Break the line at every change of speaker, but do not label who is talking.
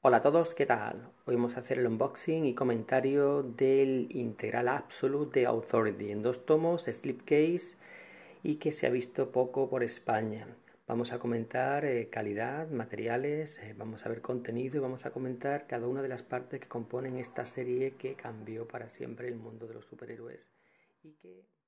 Hola a todos, ¿qué tal? Hoy vamos a hacer el unboxing y comentario del Integral Absolute de Authority en dos tomos, Slipcase y que se ha visto poco por España. Vamos a comentar eh, calidad, materiales, eh, vamos a ver contenido y vamos a comentar cada una de las partes que componen esta serie que cambió para siempre el mundo de los superhéroes
y que...